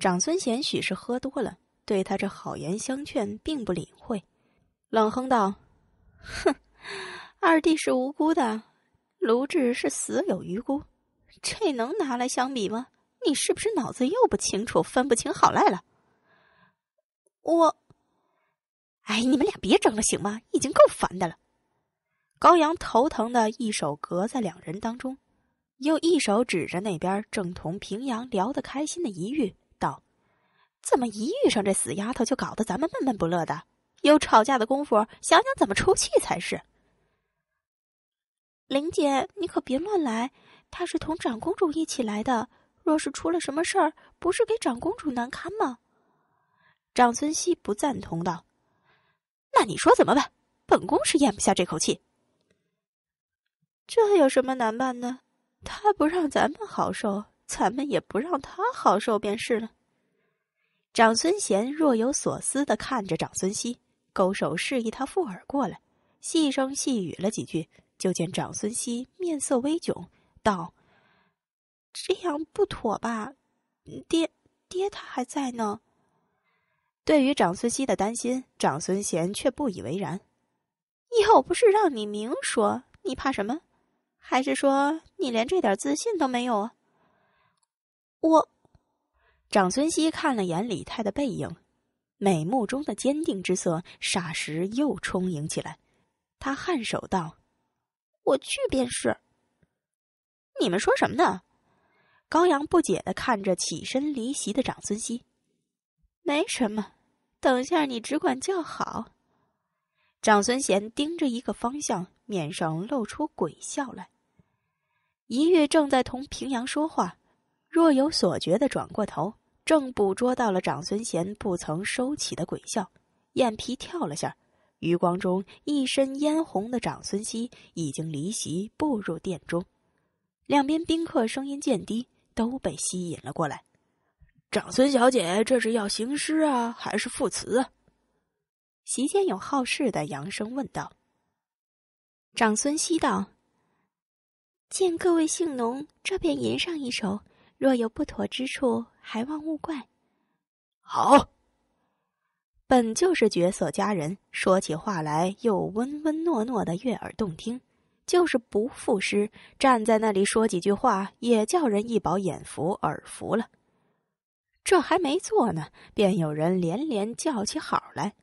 长孙贤许是喝多了，对他这好言相劝并不领会，冷哼道：“哼，二弟是无辜的，卢志是死有余辜，这能拿来相比吗？你是不是脑子又不清楚，分不清好赖了？”我，哎，你们俩别争了，行吗？已经够烦的了。高阳头疼的一手隔在两人当中，又一手指着那边正同平阳聊得开心的一玉。怎么一遇上这死丫头，就搞得咱们闷闷不乐的？有吵架的功夫，想想怎么出气才是。玲姐，你可别乱来，她是同长公主一起来的，若是出了什么事儿，不是给长公主难堪吗？长孙熙不赞同道：“那你说怎么办？本宫是咽不下这口气。这有什么难办呢？她不让咱们好受，咱们也不让她好受便是了。”长孙贤若有所思地看着长孙熙，勾手示意他附耳过来，细声细语了几句。就见长孙熙面色微窘，道：“这样不妥吧？爹爹他还在呢。”对于长孙熙的担心，长孙贤却不以为然：“要不是让你明说，你怕什么？还是说你连这点自信都没有啊？”我。长孙熙看了眼李泰的背影，眉目中的坚定之色霎时又充盈起来。他颔首道：“我去便是。”你们说什么呢？”高阳不解的看着起身离席的长孙熙，“没什么，等下你只管叫好。”长孙贤盯着一个方向，面上露出诡笑来。一月正在同平阳说话，若有所觉地转过头。正捕捉到了长孙贤不曾收起的鬼笑，眼皮跳了下，余光中一身嫣红的长孙熙已经离席步入殿中，两边宾客声音渐低，都被吸引了过来。长孙小姐，这是要行诗啊，还是赋词？席间有好事的扬声问道。长孙熙道：“见各位姓农，这便吟上一首。”若有不妥之处，还望勿怪。好，本就是绝色佳人，说起话来又温温糯糯的，悦耳动听。就是不赋诗，站在那里说几句话，也叫人一饱眼福耳福了。这还没做呢，便有人连连叫起好来。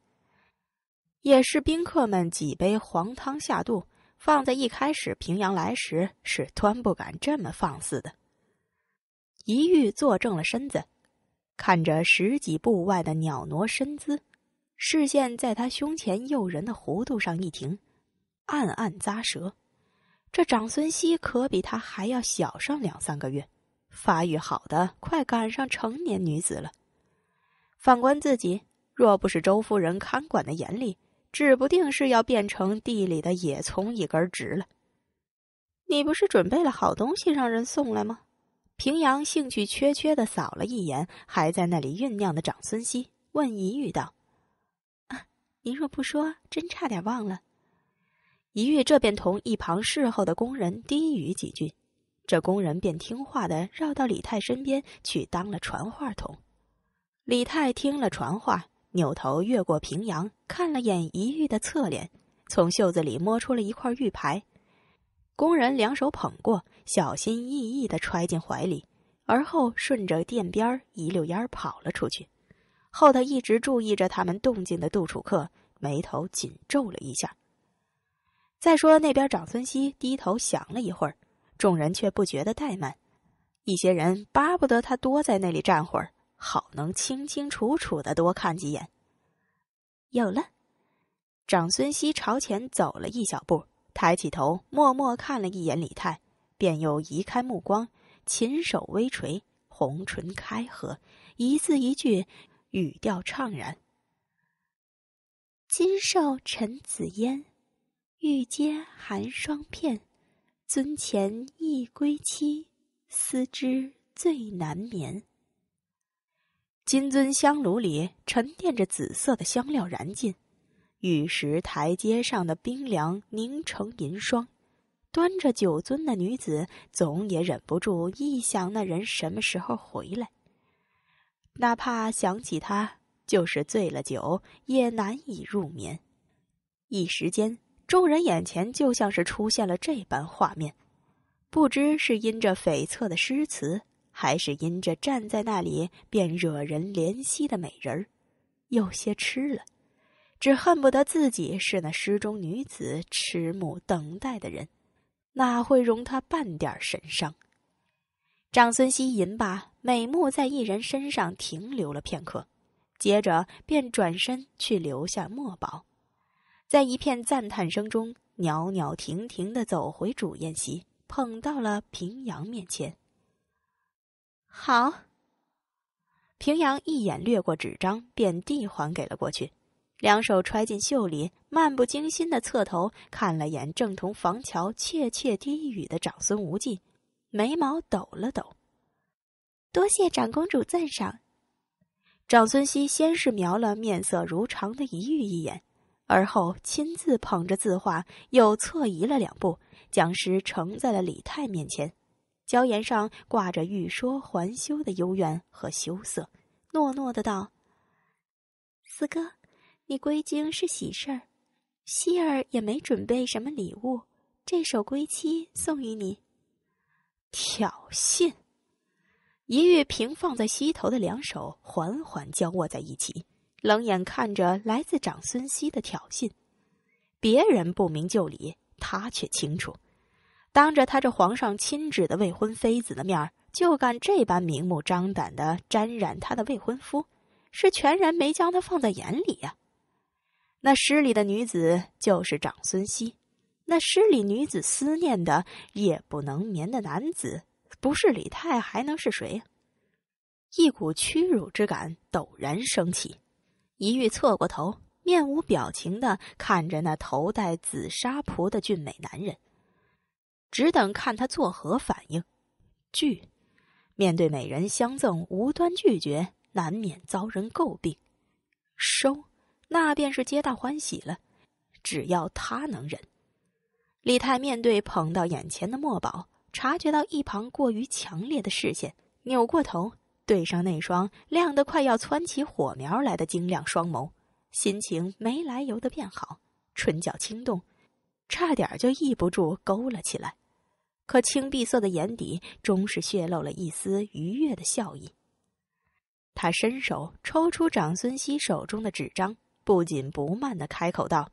也是宾客们几杯黄汤下肚，放在一开始平阳来时，是端不敢这么放肆的。一玉坐正了身子，看着十几步外的袅挪身姿，视线在他胸前诱人的弧度上一停，暗暗咂舌。这长孙熙可比他还要小上两三个月，发育好的快赶上成年女子了。反观自己，若不是周夫人看管的严厉，指不定是要变成地里的野葱一根直了。你不是准备了好东西让人送来吗？平阳兴趣缺缺的扫了一眼，还在那里酝酿的长孙熙，问一玉道：“啊，您若不说，真差点忘了。”一玉这便同一旁侍候的工人低语几句，这工人便听话的绕到李泰身边去当了传话筒。李泰听了传话，扭头越过平阳，看了眼一玉的侧脸，从袖子里摸出了一块玉牌。工人两手捧过，小心翼翼的揣进怀里，而后顺着垫边一溜烟跑了出去。后头一直注意着他们动静的杜楚客眉头紧皱了一下。再说那边长孙熙低头想了一会儿，众人却不觉得怠慢，一些人巴不得他多在那里站会儿，好能清清楚楚的多看几眼。有了，长孙熙朝前走了一小步。抬起头，默默看了一眼李泰，便又移开目光。琴手微垂，红唇开合，一字一句，语调怅然。金兽臣紫嫣玉阶寒霜片。樽前忆归期，思之最难眠。金尊香炉里沉淀着紫色的香料，燃尽。玉石台阶上的冰凉凝成银霜，端着酒樽的女子总也忍不住一想，那人什么时候回来？哪怕想起他，就是醉了酒也难以入眠。一时间，众人眼前就像是出现了这般画面，不知是因着悱恻的诗词，还是因着站在那里便惹人怜惜的美人儿，有些痴了。只恨不得自己是那诗中女子，迟暮等待的人，哪会容他半点神伤？长孙希银罢，美目在一人身上停留了片刻，接着便转身去留下墨宝，在一片赞叹声中，袅袅婷婷的走回主宴席，捧到了平阳面前。好，平阳一眼掠过纸张，便递还给了过去。两手揣进袖里，漫不经心的侧头看了眼正同房乔窃窃低语的长孙无忌，眉毛抖了抖。多谢长公主赞赏。长孙熙先是瞄了面色如常的一玉一眼，而后亲自捧着字画，又侧移了两步，将诗呈在了李泰面前，娇颜上挂着欲说还休的幽怨和羞涩，诺诺的道：“四哥。”你归京是喜事儿，希儿也没准备什么礼物，这首《归期》送与你。挑衅，一玉平放在膝头的两手缓缓交握在一起，冷眼看着来自长孙熙的挑衅。别人不明就里，他却清楚。当着他这皇上亲旨的未婚妃子的面儿，就敢这般明目张胆的沾染他的未婚夫，是全然没将他放在眼里呀。那诗里的女子就是长孙熙，那诗里女子思念的夜不能眠的男子不是李泰还能是谁？一股屈辱之感陡然升起，一玉侧过头，面无表情的看着那头戴紫纱袍的俊美男人，只等看他作何反应。拒，面对美人相赠无端拒绝，难免遭人诟病。收。那便是皆大欢喜了，只要他能忍。李泰面对捧到眼前的墨宝，察觉到一旁过于强烈的视线，扭过头，对上那双亮得快要窜起火苗来的晶亮双眸，心情没来由的变好，唇角轻动，差点就抑不住勾了起来，可青碧色的眼底终是泄露了一丝愉悦的笑意。他伸手抽出长孙熙手中的纸张。不紧不慢的开口道：“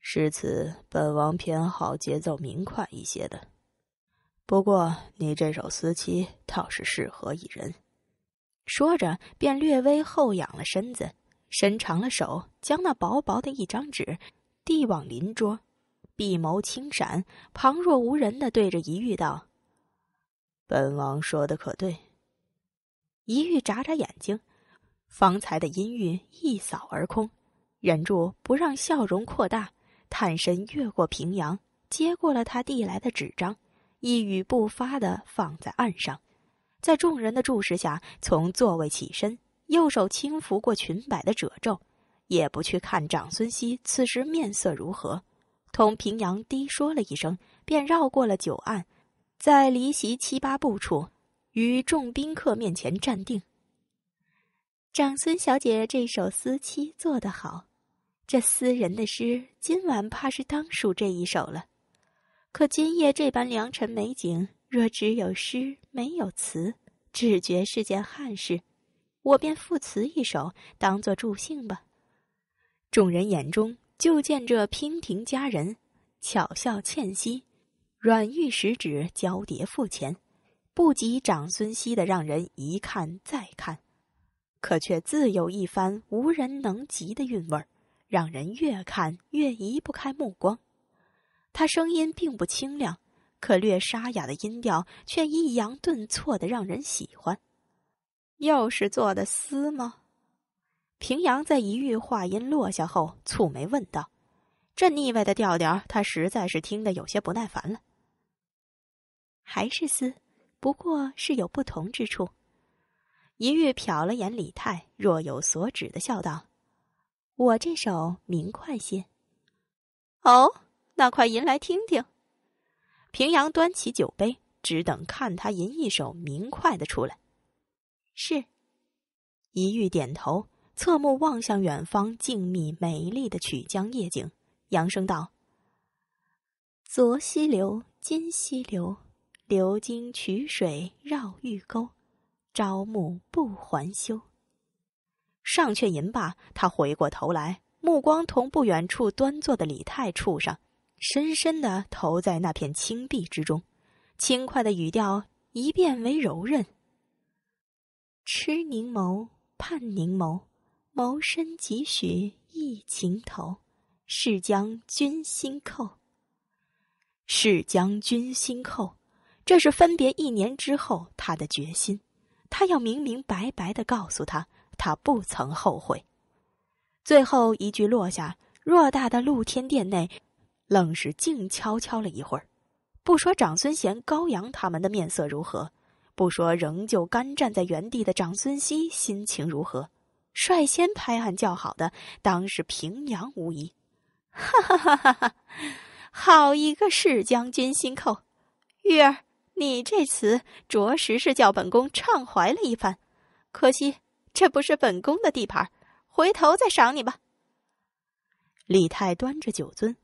诗词，本王偏好节奏明快一些的。不过你这首《思妻》倒是适合一人。”说着，便略微后仰了身子，伸长了手，将那薄薄的一张纸递往邻桌，闭眸轻闪，旁若无人的对着一玉道：“本王说的可对？”一玉眨眨眼睛。方才的阴郁一扫而空，忍住不让笑容扩大，探身越过平阳，接过了他递来的纸张，一语不发地放在案上，在众人的注视下从座位起身，右手轻拂过裙摆的褶皱，也不去看长孙熙此时面色如何，同平阳低说了一声，便绕过了酒案，在离席七八步处，与众宾客面前站定。长孙小姐这首《思妻》做得好，这思人的诗今晚怕是当属这一首了。可今夜这般良辰美景，若只有诗没有词，只觉是件憾事。我便赋词一首，当作助兴吧。众人眼中就见这娉婷佳人，巧笑倩兮，软玉十指交叠付前，不及长孙兮的让人一看再看。可却自有一番无人能及的韵味儿，让人越看越移不开目光。他声音并不清亮，可略沙哑的音调却抑扬顿挫的让人喜欢。又是做的丝吗？平阳在一玉话音落下后蹙眉问道：“这腻歪的调调，他实在是听得有些不耐烦了。”还是丝，不过是有不同之处。一玉瞟了眼李泰，若有所指的笑道：“我这首明快些。”哦，那快吟来听听。平阳端起酒杯，只等看他吟一首明快的出来。是，一玉点头，侧目望向远方静谧美丽的曲江夜景，扬声道：“昨溪流，今溪流，流经曲水绕玉沟。”朝暮不还休。上阙吟罢，他回过头来，目光同不远处端坐的李太处上，深深的投在那片青碧之中。轻快的语调一变为柔韧。痴凝眸，盼凝眸，眸深几许忆情头。誓将君心扣，誓将君心扣。这是分别一年之后他的决心。他要明明白白的告诉他，他不曾后悔。最后一句落下，偌大的露天殿内，愣是静悄悄了一会儿。不说长孙贤、高阳他们的面色如何，不说仍旧干站在原地的长孙熙心情如何，率先拍案叫好的，当是平阳无疑。哈哈哈哈！哈！好一个史将军心扣，玉儿。你这词着实是叫本宫畅怀了一番，可惜这不是本宫的地盘，回头再赏你吧。李太端着酒樽，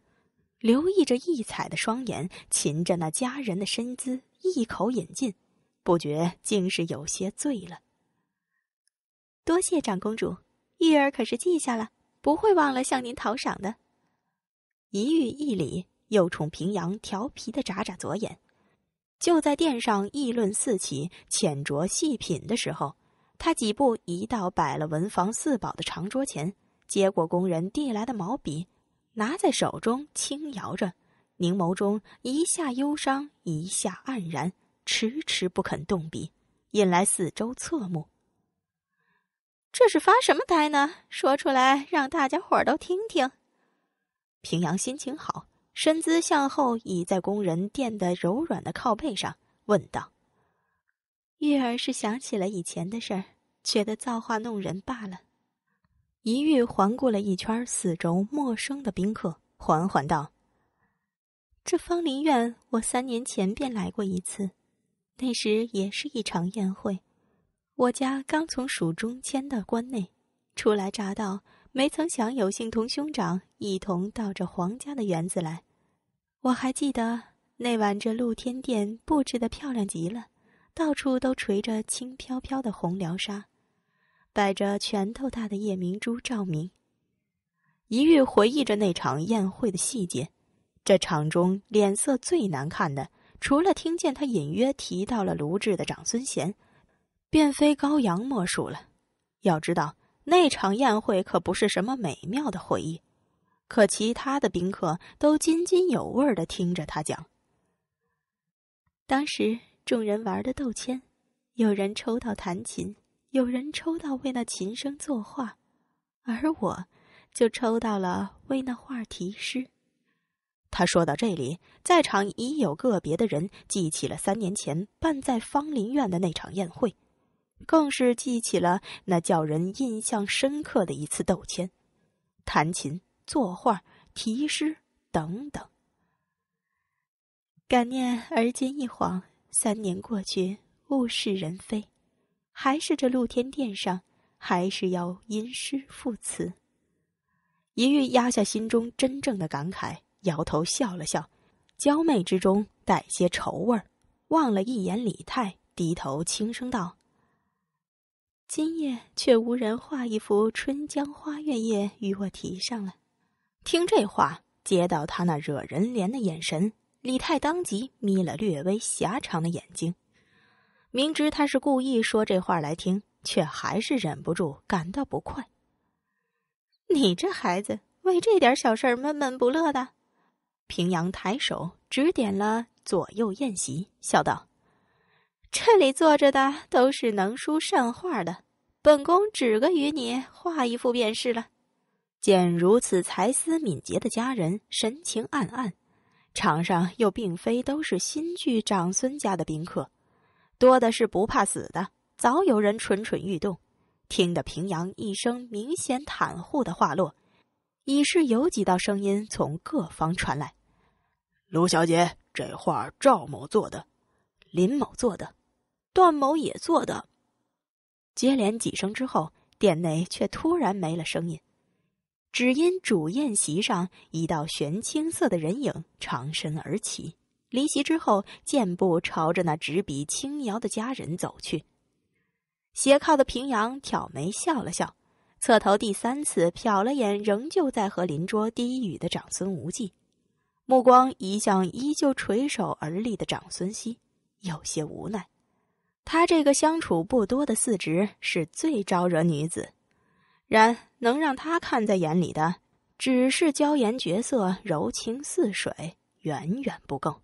留意着异彩的双眼，擒着那佳人的身姿，一口饮尽，不觉竟是有些醉了。多谢长公主，玉儿可是记下了，不会忘了向您讨赏的。一玉一礼，又冲平阳调皮的眨眨左眼。就在殿上议论四起、浅酌细品的时候，他几步移到摆了文房四宝的长桌前，接过工人递来的毛笔，拿在手中轻摇着，凝眸中一下忧伤，一下黯然，迟迟不肯动笔，引来四周侧目。这是发什么呆呢？说出来让大家伙儿都听听。平阳心情好。身姿向后倚在工人垫的柔软的靠背上，问道：“玉儿是想起了以前的事儿，觉得造化弄人罢了。”一玉环顾了一圈四周陌生的宾客，缓缓道：“这芳林苑，我三年前便来过一次，那时也是一场宴会。我家刚从蜀中迁到关内，初来乍到，没曾想有幸同兄长一同到这皇家的园子来。”我还记得那晚，这露天殿布置的漂亮极了，到处都垂着轻飘飘的红凉纱，摆着拳头大的夜明珠照明。一玉回忆着那场宴会的细节，这场中脸色最难看的，除了听见他隐约提到了卢志的长孙贤，便非高阳莫属了。要知道，那场宴会可不是什么美妙的回忆。可其他的宾客都津津有味的听着他讲。当时众人玩的斗签，有人抽到弹琴，有人抽到为那琴声作画，而我，就抽到了为那画题诗。他说到这里，在场已有个别的人记起了三年前办在芳林苑的那场宴会，更是记起了那叫人印象深刻的一次斗签，弹琴。作画、题诗等等，感念而今一晃三年过去，物是人非，还是这露天殿上，还是要吟诗赋词。一玉压下心中真正的感慨，摇头笑了笑，娇媚之中带些愁味儿，望了一眼李泰，低头轻声道：“今夜却无人画一幅《春江花月夜》与我题上了。”听这话，接到他那惹人怜的眼神，李太当即眯了略微狭长的眼睛，明知他是故意说这话来听，却还是忍不住感到不快。你这孩子，为这点小事闷闷不乐的。平阳抬手指点了左右宴席，笑道：“这里坐着的都是能书善画的，本宫指个与你画一幅便是了。”见如此才思敏捷的佳人，神情暗暗。场上又并非都是新剧长孙家的宾客，多的是不怕死的，早有人蠢蠢欲动。听得平阳一声明显袒护的话落，已是有几道声音从各方传来：“卢小姐，这画赵某做的，林某做的，段某也做的。”接连几声之后，店内却突然没了声音。只因主宴席上一道玄青色的人影长身而起，离席之后，箭步朝着那执笔轻摇的佳人走去。斜靠的平阳挑眉笑了笑，侧头第三次瞟了眼仍旧在和邻桌低语的长孙无忌，目光移向依旧垂手而立的长孙熙，有些无奈。他这个相处不多的四侄是最招惹女子。然能让他看在眼里的，只是娇颜绝色、柔情似水，远远不够。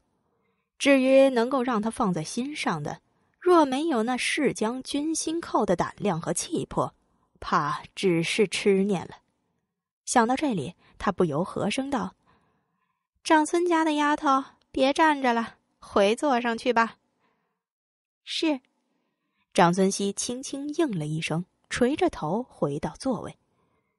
至于能够让他放在心上的，若没有那誓将军心扣的胆量和气魄，怕只是痴念了。想到这里，他不由和声道：“长孙家的丫头，别站着了，回座上去吧。”是，长孙熙轻轻应了一声。垂着头回到座位，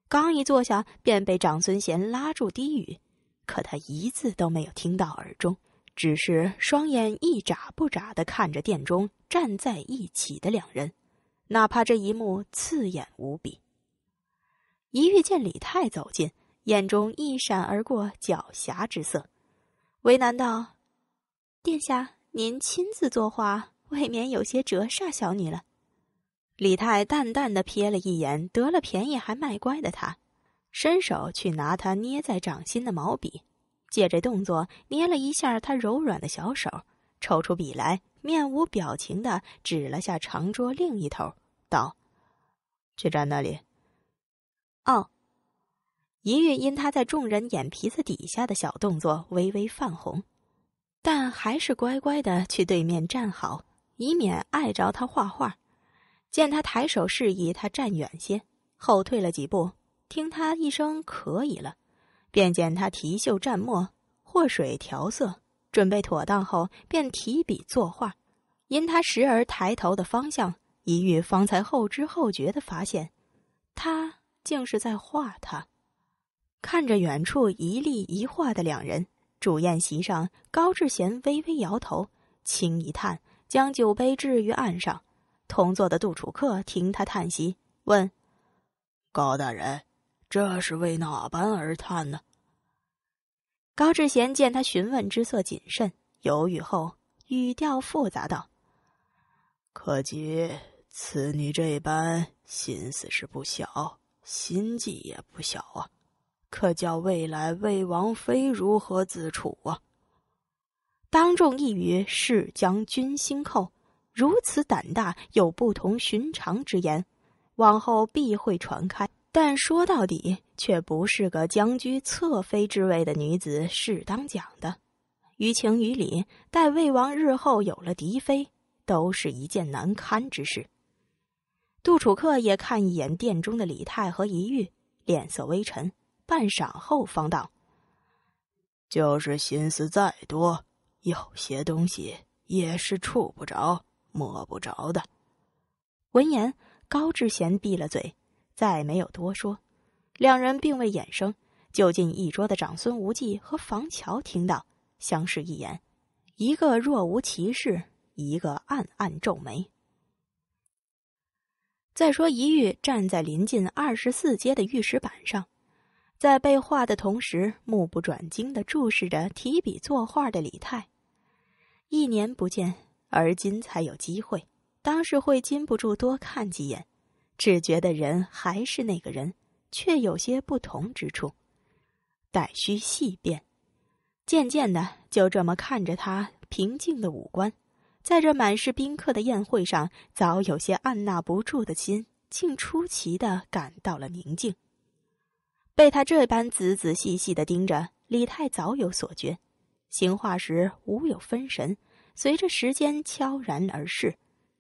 刚一坐下，便被长孙贤拉住低语，可他一字都没有听到耳中，只是双眼一眨不眨的看着殿中站在一起的两人，哪怕这一幕刺眼无比。一遇见李泰走近，眼中一闪而过狡黠之色，为难道，殿下您亲自作画，未免有些折煞小女了。李太淡淡的瞥了一眼得了便宜还卖乖的他，伸手去拿他捏在掌心的毛笔，借着动作捏了一下他柔软的小手，抽出笔来，面无表情的指了下长桌另一头，道：“去站那里。”哦，一月因他在众人眼皮子底下的小动作微微泛红，但还是乖乖的去对面站好，以免碍着他画画。见他抬手示意，他站远些，后退了几步。听他一声“可以了”，便见他提袖蘸墨，或水调色，准备妥当后，便提笔作画。因他时而抬头的方向，一玉方才后知后觉的发现，他竟是在画他。看着远处一立一画的两人，主宴席上高志贤微微摇头，轻一叹，将酒杯置于案上。同坐的杜楚客听他叹息，问：“高大人，这是为哪般而叹呢？”高志贤见他询问之色谨慎，犹豫后，语调复杂道：“可及此女这般心思是不小，心计也不小啊，可叫未来魏王妃如何自处啊？当众一语，是将军心扣。”如此胆大，有不同寻常之言，往后必会传开。但说到底，却不是个将居侧妃之位的女子适当讲的。于情于理，待魏王日后有了嫡妃，都是一件难堪之事。杜楚客也看一眼殿中的李泰和一玉，脸色微沉，半晌后方道：“就是心思再多，有些东西也是触不着。”摸不着的。闻言，高志贤闭了嘴，再没有多说。两人并未衍生，就近一桌的长孙无忌和房乔听到，相视一眼，一个若无其事，一个暗暗皱眉。再说，一玉站在临近二十四阶的玉石板上，在被画的同时，目不转睛的注视着提笔作画的李泰。一年不见。而今才有机会，当时会禁不住多看几眼，只觉得人还是那个人，却有些不同之处，待需细辨。渐渐的，就这么看着他平静的五官，在这满是宾客的宴会上，早有些按捺不住的心，竟出奇的感到了宁静。被他这般仔仔细细的盯着，李泰早有所觉，行话时无有分神。随着时间悄然而逝，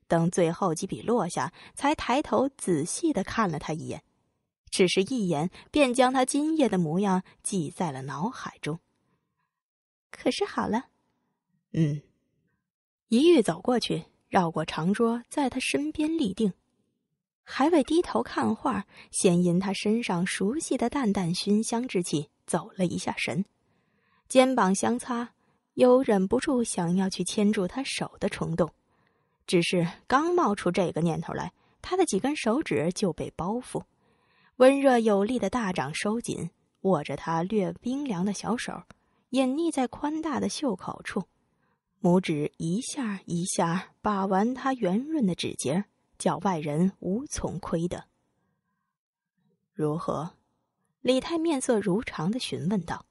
等最后几笔落下，才抬头仔细的看了他一眼，只是一眼，便将他今夜的模样记在了脑海中。可是好了，嗯，一玉走过去，绕过长桌，在他身边立定，还未低头看画，先因他身上熟悉的淡淡熏香之气走了一下神，肩膀相擦。有忍不住想要去牵住他手的冲动，只是刚冒出这个念头来，他的几根手指就被包覆，温热有力的大掌收紧，握着他略冰凉的小手，隐匿在宽大的袖口处，拇指一下一下把玩他圆润的指节，叫外人无从窥得。如何？李太面色如常的询问道。